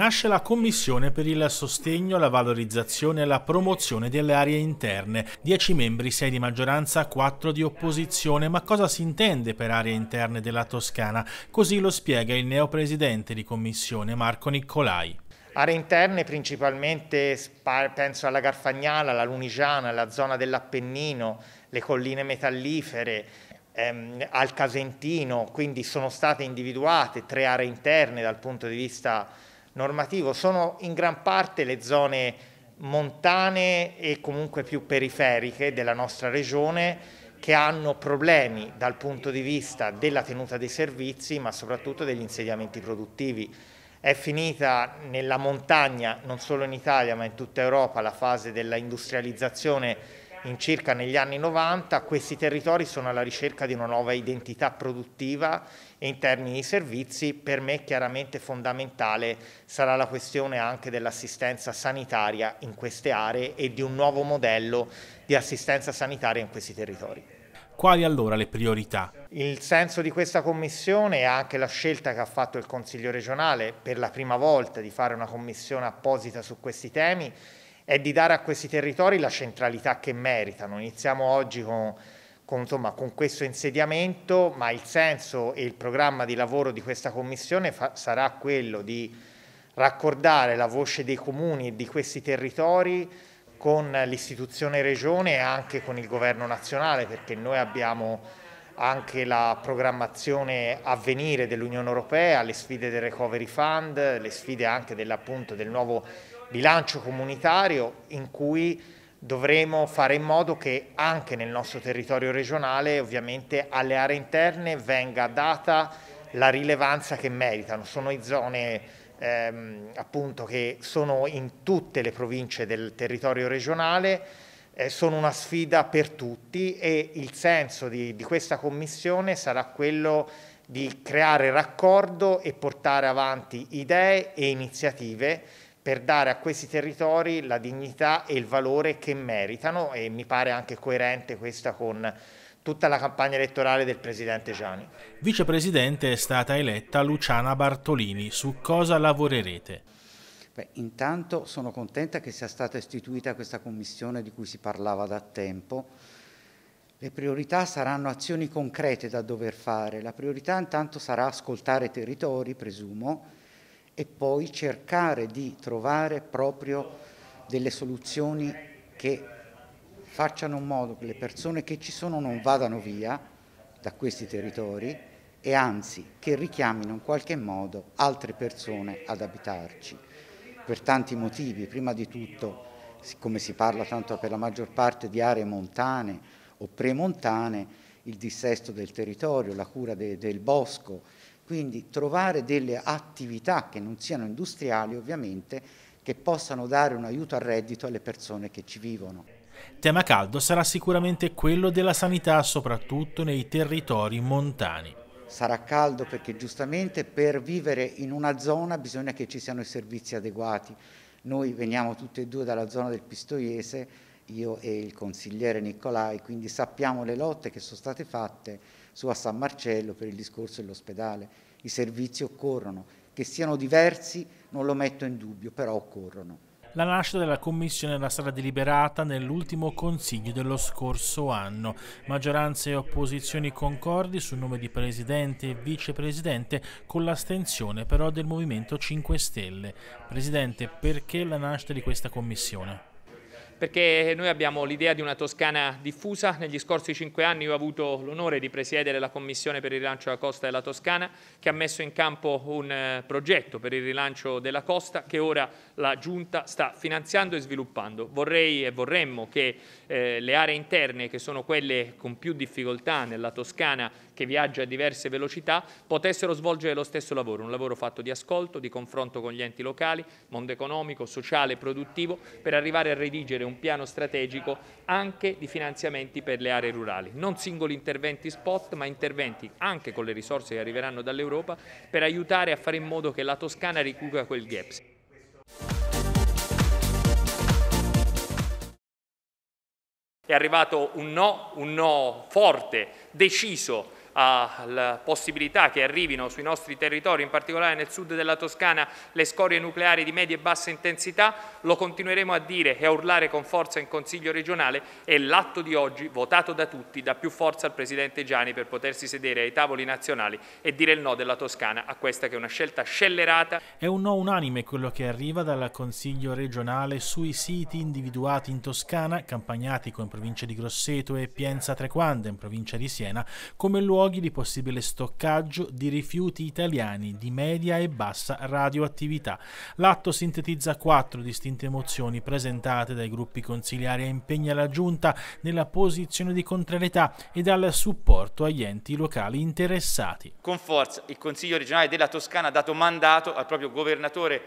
Nasce la Commissione per il sostegno, la valorizzazione e la promozione delle aree interne. 10 membri, 6 di maggioranza, 4 di opposizione. Ma cosa si intende per aree interne della Toscana? Così lo spiega il neopresidente di Commissione Marco Niccolai. Aree interne principalmente penso alla Garfagnala, alla Lunigiana, alla zona dell'Appennino, le colline metallifere, ehm, al Casentino, quindi sono state individuate tre aree interne dal punto di vista normativo sono in gran parte le zone montane e comunque più periferiche della nostra regione che hanno problemi dal punto di vista della tenuta dei servizi ma soprattutto degli insediamenti produttivi. È finita nella montagna, non solo in Italia ma in tutta Europa, la fase della industrializzazione in circa negli anni 90, questi territori sono alla ricerca di una nuova identità produttiva e in termini di servizi. Per me chiaramente fondamentale sarà la questione anche dell'assistenza sanitaria in queste aree e di un nuovo modello di assistenza sanitaria in questi territori. Quali allora le priorità? Il senso di questa commissione e anche la scelta che ha fatto il Consiglio regionale per la prima volta di fare una commissione apposita su questi temi è di dare a questi territori la centralità che meritano. Iniziamo oggi con con, insomma, con questo insediamento, ma il senso e il programma di lavoro di questa Commissione fa, sarà quello di raccordare la voce dei comuni e di questi territori con l'istituzione regione e anche con il governo nazionale, perché noi abbiamo anche la programmazione a venire dell'Unione Europea, le sfide del Recovery Fund, le sfide anche del nuovo bilancio comunitario in cui dovremo fare in modo che anche nel nostro territorio regionale, ovviamente alle aree interne, venga data la rilevanza che meritano. Sono zone ehm, appunto, che sono in tutte le province del territorio regionale, eh, sono una sfida per tutti e il senso di, di questa commissione sarà quello di creare raccordo e portare avanti idee e iniziative per dare a questi territori la dignità e il valore che meritano e mi pare anche coerente questa con tutta la campagna elettorale del presidente Gianni. Vicepresidente è stata eletta Luciana Bartolini, su cosa lavorerete? Beh, intanto sono contenta che sia stata istituita questa commissione di cui si parlava da tempo. Le priorità saranno azioni concrete da dover fare. La priorità intanto sarà ascoltare i territori, presumo, e poi cercare di trovare proprio delle soluzioni che facciano in modo che le persone che ci sono non vadano via da questi territori e anzi che richiamino in qualche modo altre persone ad abitarci per tanti motivi, prima di tutto siccome si parla tanto per la maggior parte di aree montane o premontane, il dissesto del territorio, la cura de del bosco, quindi trovare delle attività che non siano industriali ovviamente, che possano dare un aiuto al reddito alle persone che ci vivono. Tema caldo sarà sicuramente quello della sanità, soprattutto nei territori montani. Sarà caldo perché giustamente per vivere in una zona bisogna che ci siano i servizi adeguati. Noi veniamo tutti e due dalla zona del Pistoiese, io e il consigliere Nicolai, quindi sappiamo le lotte che sono state fatte su a San Marcello per il discorso dell'ospedale. I servizi occorrono, che siano diversi non lo metto in dubbio, però occorrono. La nascita della commissione era stata deliberata nell'ultimo consiglio dello scorso anno. Maggioranze e opposizioni concordi sul nome di presidente e vicepresidente con l'astensione però del Movimento 5 Stelle. Presidente, perché la nascita di questa commissione? perché noi abbiamo l'idea di una Toscana diffusa. Negli scorsi cinque anni ho avuto l'onore di presiedere la Commissione per il rilancio della costa della Toscana, che ha messo in campo un eh, progetto per il rilancio della costa che ora la Giunta sta finanziando e sviluppando. Vorrei e vorremmo che eh, le aree interne, che sono quelle con più difficoltà nella Toscana, che viaggia a diverse velocità potessero svolgere lo stesso lavoro, un lavoro fatto di ascolto, di confronto con gli enti locali, mondo economico, sociale, produttivo, per arrivare a redigere un piano strategico anche di finanziamenti per le aree rurali. Non singoli interventi spot, ma interventi anche con le risorse che arriveranno dall'Europa per aiutare a fare in modo che la Toscana ricuga quel gap. È arrivato un no, un no forte, deciso alla possibilità che arrivino sui nostri territori, in particolare nel sud della Toscana, le scorie nucleari di media e bassa intensità, lo continueremo a dire e a urlare con forza in Consiglio regionale e l'atto di oggi, votato da tutti, dà più forza al Presidente Gianni per potersi sedere ai tavoli nazionali e dire il no della Toscana a questa che è una scelta scellerata. È un no unanime quello che arriva dal Consiglio regionale sui siti individuati in Toscana, Campagnatico in provincia di Grosseto e Pienza Trequande in provincia di Siena, come luogo luoghi di possibile stoccaggio di rifiuti italiani di media e bassa radioattività. L'atto sintetizza quattro distinte mozioni presentate dai gruppi consiliari e impegna la Giunta nella posizione di contrarietà e dal supporto agli enti locali interessati. Con forza il Consiglio regionale della Toscana ha dato mandato al proprio governatore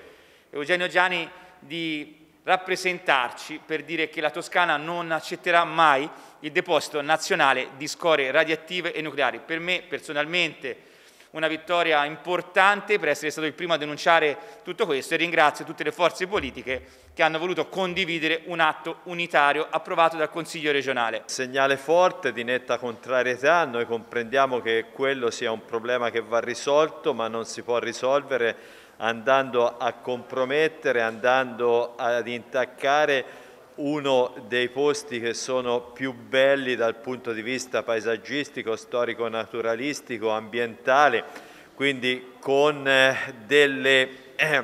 Eugenio Gianni di rappresentarci per dire che la Toscana non accetterà mai il deposito nazionale di scorie radioattive e nucleari. Per me personalmente una vittoria importante per essere stato il primo a denunciare tutto questo e ringrazio tutte le forze politiche che hanno voluto condividere un atto unitario approvato dal Consiglio regionale. Segnale forte di netta contrarietà, noi comprendiamo che quello sia un problema che va risolto ma non si può risolvere andando a compromettere, andando ad intaccare uno dei posti che sono più belli dal punto di vista paesaggistico, storico-naturalistico, ambientale, quindi con eh, delle eh,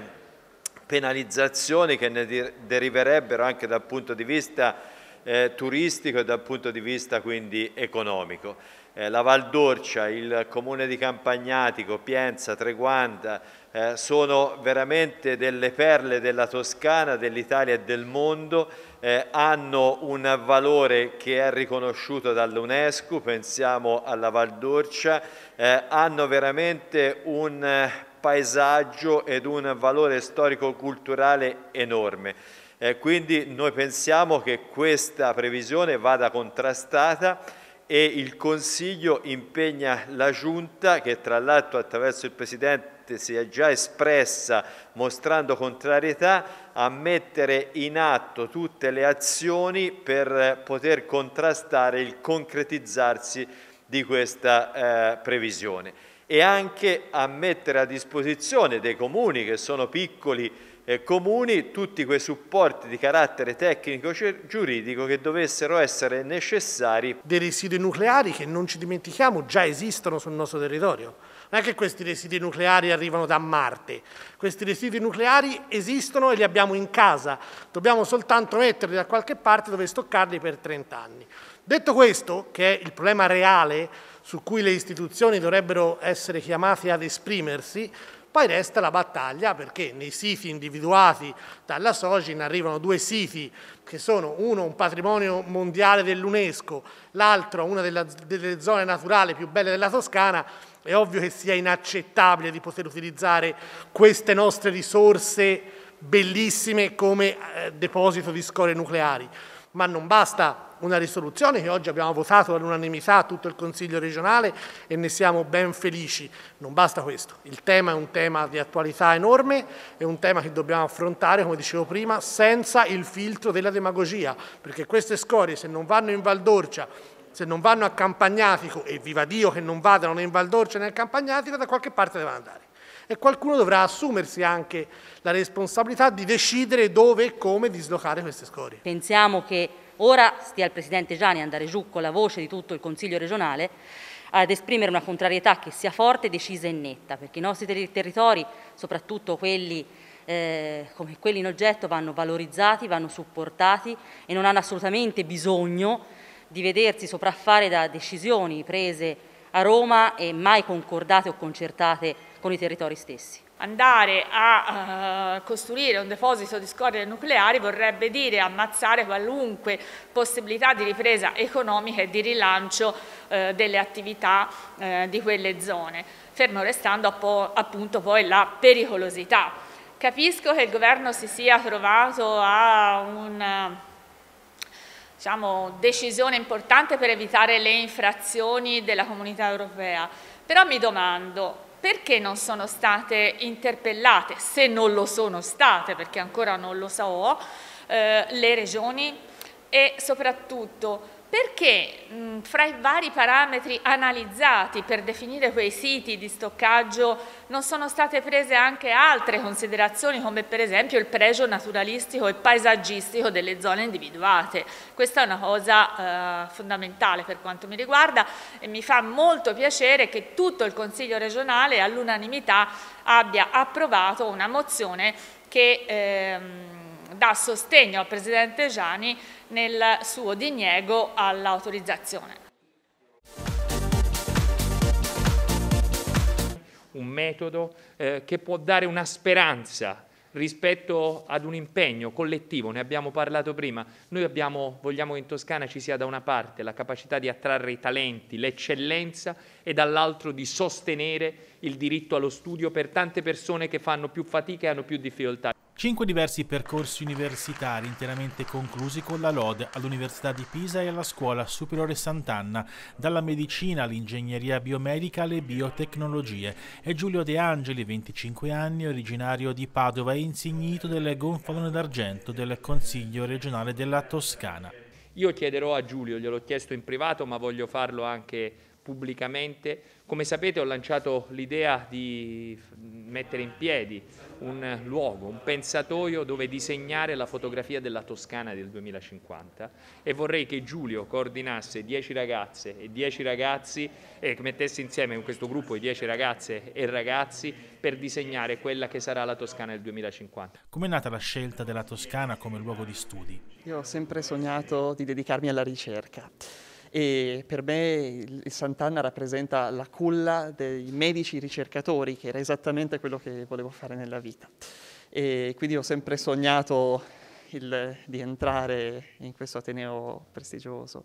penalizzazioni che ne deriverebbero anche dal punto di vista eh, turistico e dal punto di vista quindi economico. Eh, la Val d'Orcia, il comune di Campagnatico, Pienza, Treguanta eh, sono veramente delle perle della Toscana, dell'Italia e del mondo, eh, hanno un valore che è riconosciuto dall'UNESCO, pensiamo alla Val d'Orcia, eh, hanno veramente un paesaggio ed un valore storico-culturale enorme. Eh, quindi noi pensiamo che questa previsione vada contrastata e il Consiglio impegna la Giunta, che tra l'altro attraverso il Presidente si è già espressa mostrando contrarietà, a mettere in atto tutte le azioni per poter contrastare il concretizzarsi di questa eh, previsione e anche a mettere a disposizione dei comuni che sono piccoli eh, comuni tutti quei supporti di carattere tecnico cioè, giuridico che dovessero essere necessari. Dei residui nucleari che non ci dimentichiamo già esistono sul nostro territorio. Non è che questi residui nucleari arrivano da Marte, questi residui nucleari esistono e li abbiamo in casa, dobbiamo soltanto metterli da qualche parte dove stoccarli per 30 anni. Detto questo, che è il problema reale su cui le istituzioni dovrebbero essere chiamate ad esprimersi, poi resta la battaglia perché nei siti individuati dalla Sogin arrivano due siti che sono uno un patrimonio mondiale dell'UNESCO, l'altro una della, delle zone naturali più belle della Toscana. È ovvio che sia inaccettabile di poter utilizzare queste nostre risorse bellissime come eh, deposito di scorie nucleari ma non basta una risoluzione che oggi abbiamo votato all'unanimità a tutto il Consiglio regionale e ne siamo ben felici. Non basta questo. Il tema è un tema di attualità enorme, è un tema che dobbiamo affrontare, come dicevo prima, senza il filtro della demagogia, perché queste scorie se non vanno in Valdorcia se non vanno a Campagnatico, e viva Dio che non vadano né in Valdorcia né a Campagnatico, da qualche parte devono andare e qualcuno dovrà assumersi anche la responsabilità di decidere dove e come dislocare queste scorie. Pensiamo che ora stia il Presidente Gianni a andare giù con la voce di tutto il Consiglio regionale ad esprimere una contrarietà che sia forte, decisa e netta, perché i nostri ter territori, soprattutto quelli eh, come quelli in oggetto, vanno valorizzati, vanno supportati e non hanno assolutamente bisogno di vedersi sopraffare da decisioni prese a Roma e mai concordate o concertate con i territori stessi. Andare a uh, costruire un deposito di scorie nucleari vorrebbe dire ammazzare qualunque possibilità di ripresa economica e di rilancio uh, delle attività uh, di quelle zone, fermo restando appunto poi la pericolosità. Capisco che il governo si sia trovato a una diciamo, decisione importante per evitare le infrazioni della comunità europea, però mi domando perché non sono state interpellate, se non lo sono state, perché ancora non lo so, eh, le regioni e soprattutto perché mh, fra i vari parametri analizzati per definire quei siti di stoccaggio non sono state prese anche altre considerazioni come per esempio il pregio naturalistico e paesaggistico delle zone individuate. Questa è una cosa eh, fondamentale per quanto mi riguarda e mi fa molto piacere che tutto il Consiglio regionale all'unanimità abbia approvato una mozione che... Ehm, dà sostegno al Presidente Gianni nel suo diniego all'autorizzazione. Un metodo eh, che può dare una speranza rispetto ad un impegno collettivo, ne abbiamo parlato prima, noi abbiamo, vogliamo che in Toscana ci sia da una parte la capacità di attrarre i talenti, l'eccellenza e dall'altro di sostenere il diritto allo studio per tante persone che fanno più fatica e hanno più difficoltà. Cinque diversi percorsi universitari interamente conclusi con la lode all'Università di Pisa e alla Scuola Superiore Sant'Anna, dalla medicina all'ingegneria biomedica alle biotecnologie. È Giulio De Angeli, 25 anni, originario di Padova e insignito del gonfalone d'argento del Consiglio regionale della Toscana. Io chiederò a Giulio, gliel'ho chiesto in privato ma voglio farlo anche pubblicamente, come sapete ho lanciato l'idea di mettere in piedi un luogo, un pensatoio dove disegnare la fotografia della Toscana del 2050 e vorrei che Giulio coordinasse 10 ragazze e 10 ragazzi e mettesse insieme in questo gruppo i 10 ragazze e ragazzi per disegnare quella che sarà la Toscana del 2050. Com'è nata la scelta della Toscana come luogo di studi? Io ho sempre sognato di dedicarmi alla ricerca e per me il Sant'Anna rappresenta la culla dei medici ricercatori, che era esattamente quello che volevo fare nella vita. E quindi ho sempre sognato il, di entrare in questo Ateneo prestigioso.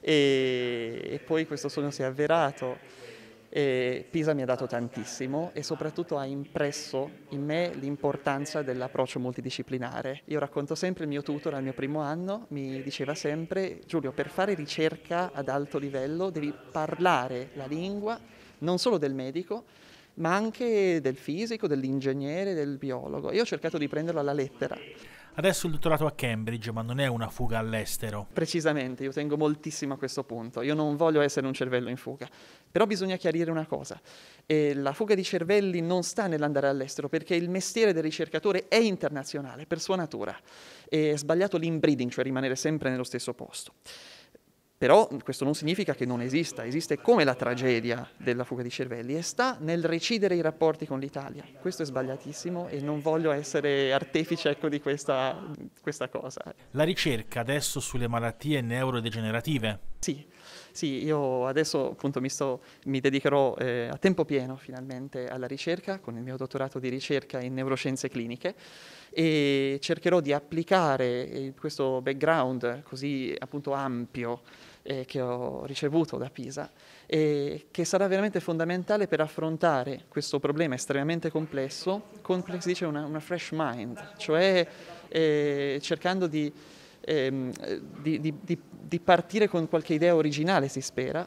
E, e poi questo sogno si è avverato. E Pisa mi ha dato tantissimo e soprattutto ha impresso in me l'importanza dell'approccio multidisciplinare. Io racconto sempre il mio tutor al mio primo anno, mi diceva sempre Giulio per fare ricerca ad alto livello devi parlare la lingua non solo del medico ma anche del fisico, dell'ingegnere, del biologo. Io ho cercato di prenderlo alla lettera. Adesso il dottorato a Cambridge, ma non è una fuga all'estero. Precisamente, io tengo moltissimo a questo punto. Io non voglio essere un cervello in fuga. Però bisogna chiarire una cosa. E la fuga di cervelli non sta nell'andare all'estero, perché il mestiere del ricercatore è internazionale per sua natura. E è sbagliato l'inbreeding, cioè rimanere sempre nello stesso posto. Però questo non significa che non esista, esiste come la tragedia della fuga di cervelli e sta nel recidere i rapporti con l'Italia. Questo è sbagliatissimo e non voglio essere artefice ecco, di questa, questa cosa. La ricerca adesso sulle malattie neurodegenerative? Sì, sì, io adesso appunto mi, sto, mi dedicherò eh, a tempo pieno finalmente alla ricerca con il mio dottorato di ricerca in neuroscienze cliniche e cercherò di applicare eh, questo background così appunto ampio eh, che ho ricevuto da Pisa, eh, che sarà veramente fondamentale per affrontare questo problema estremamente complesso con si dice una, una fresh mind, cioè eh, cercando di, ehm, di, di, di partire con qualche idea originale, si spera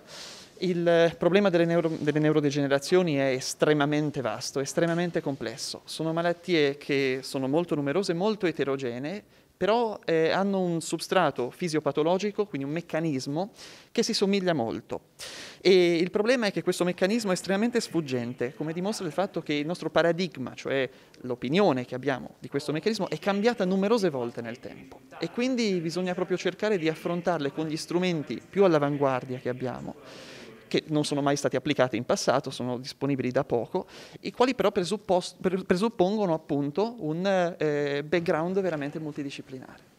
il eh, problema delle, neuro, delle, neurodegenerazioni è estremamente vasto, estremamente complesso. Sono malattie che sono molto numerose, molto eterogenee, però eh, hanno un substrato fisiopatologico, quindi un meccanismo, che si somiglia molto. E il problema è che questo meccanismo è estremamente sfuggente, come dimostra il fatto che il nostro paradigma, cioè l'opinione che abbiamo di questo meccanismo, è cambiata numerose volte nel tempo. E quindi bisogna proprio cercare di affrontarle con gli strumenti più all'avanguardia che abbiamo che non sono mai stati applicati in passato, sono disponibili da poco, i quali però presuppongono appunto un eh, background veramente multidisciplinare.